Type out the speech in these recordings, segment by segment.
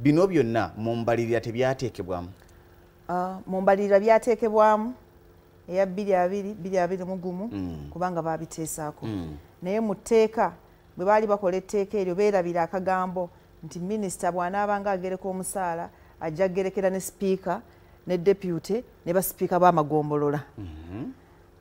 bino byonna mu mbalirira tebyateekebwamu ah, mu mbalirira byateekebwamu eya 22221 mm. kubanga babiteesaako mm. naye mu tteeka bwe baali bakola etteeka eryo beerabira akagambo nti minisita bw'anaabanga agereka omusaala ajja gerekera ne sipiika ne deputy ne basipiika b'amagombolola mhm.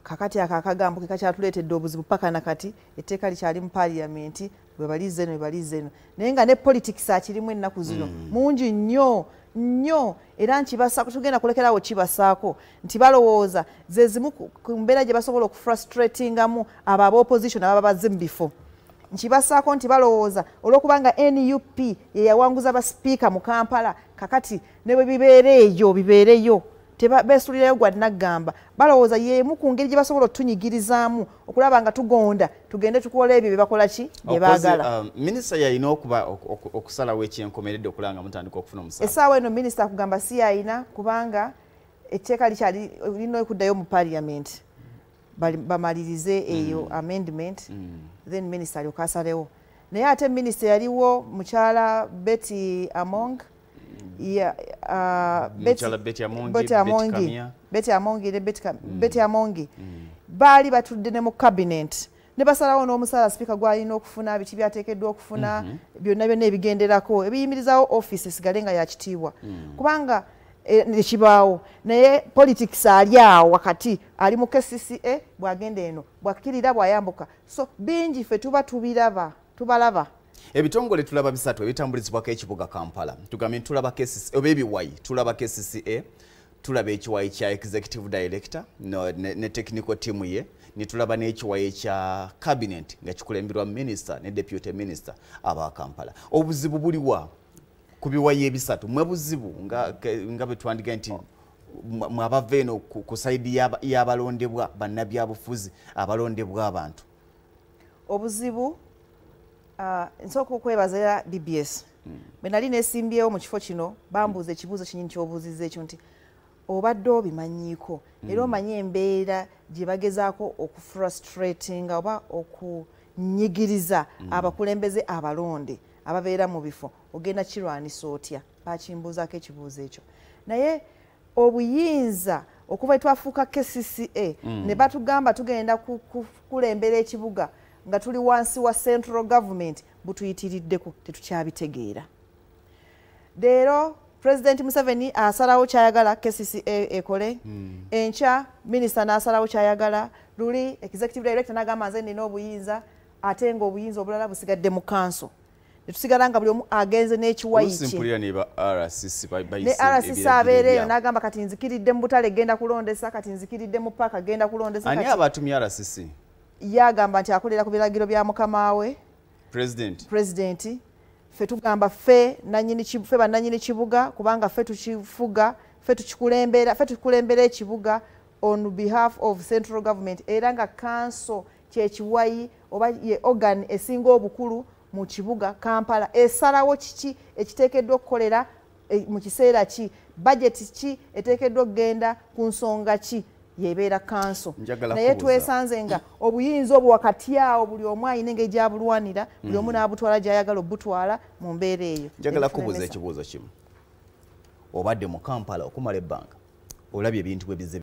kakati ako akagambo kekakyatuleetedde obuzibu paka nakati etteeka likyali mu paliyamenti webalize eno webalize eno naye nga ne politics akirimu ennaku zino mm. mungi nnyo nnyo era nkibasaako tugenda kulekerawo kibasaako nti balowooza ze zimu ku mbeera gye basobola okufrustratingamu abo abaopposition ababa bazze mu bifo nkibasaako nti balowooza olw'okubanga nup yeyawanguza ba sipiika mu kampala kakati ne bwe bibeera eyo bibeereyo besuulirayo gwa naggamba balowooza yeemu ku ngeri gye basobola otutunyigirizaamu okulaba nga tugonda tugende tukola ebyo byebakola ki byebaagala um, minisita yalina okuba okusalawo ekyenkomeredde okulaba nga mutandika okufuna omusa essaawa eno minisita kugamba si yalina kubanga etteeka likyali lina okuddayo mu paliamenti bamalirize eyo mm. amendment mm. then minisita alyokasalewo naye ate minisita yaliwo mukyala betty among mm. Ah, beti amongi baali batudde ne mu cabinet ne basalawo n'omusaala sipiika gwalina okufuna biki byateekeddwa okufuna mm-hmm. byonna byonna ebigenderako ebiyimirizawo offisi sigale nga yakitiibwa mm. kubanga ekibaawo eh, naye politics ali awo wakati ali mu kcca bwagenda eno bwakkirira bwayambuka so bingi ffe tuba tubiraba tubalaba ebitongole tulaba bisatu ebitambulizibwako ekibuga kampala tugambe tulaba oba ebiwai tulaba kcca tulaba ekiwayi kya executive director no, ne, ne technical team ye nitulaba nekiwayo ekya cabinet nga kikulembirwa minister ne deputy minister aba kampala obuzibu buliwa ku biwayi ebisatu mwe buzibu nga, nga betwandika nti mwabava eno ku saidi yabalondebwa yaba bannabyabufuzi abalondebwa abantu obuzibu Ah, nsooka okwebazaera bbs bwe nali nesimbyewo mu kifo kino bambuuza ekibuuzo kinyini kyobuuziza ekyo nti obadde obimanyiiko hmm. era omanye embeera gye bagezaako okufrustratinga oba okunyigiriza hmm. abakulembeze abalonde ababeera mu bifo ogenda kirwanisa otya bakimbuuzaako ekibuuzo ekyo naye obuyinza okuva etwafuuka kcca hmm. ne batugamba tugenda kukulembera ekibuga nga tuli wansi wa central government butuyitiriddeku tetukyabitegeera leero pulezidenti museveni asalawo kyayagala kcca ekole hmm. enkya minisita n'asalawo kyayagala luli executive director nagamba nze nina obuyinza ate nga obuyinza obulala busigadde mu kanso netusigala nga buli omu agenze n'ekiwayikyene rcc abeereeyo n'agamba kati nzikiridde mu butale genda kulondesa kati nzikiridde mu paaka genda kulondesa ani abatumye rcc ye agamba nti akolera ku biragiro bya mukama we pulezidenti fe tugamba fe fe bannanyini kibuga kubanga fe tukifuga fe tukulembera ekibuga on behalf of central government era nga kansil kyekiwayi oba ye organ esinga obukulu mu kibuga kampala esalawo kiki ekiteekeddwa okukolera eh, mu kiseera ki bageti ki eteekeddwa okugenda ku nsonga ki yebeera kanso naye twesanze nga obuyinza obwo wakati awo buli omu ayina engeri gyabulwanira buli omu mhm. n'abutwala gyayagala obutwala mu mbeera eyo njagala kubuuza ekibuuzo kimu obadde mu kampala okumala ebbanga olabye ebintu bwebize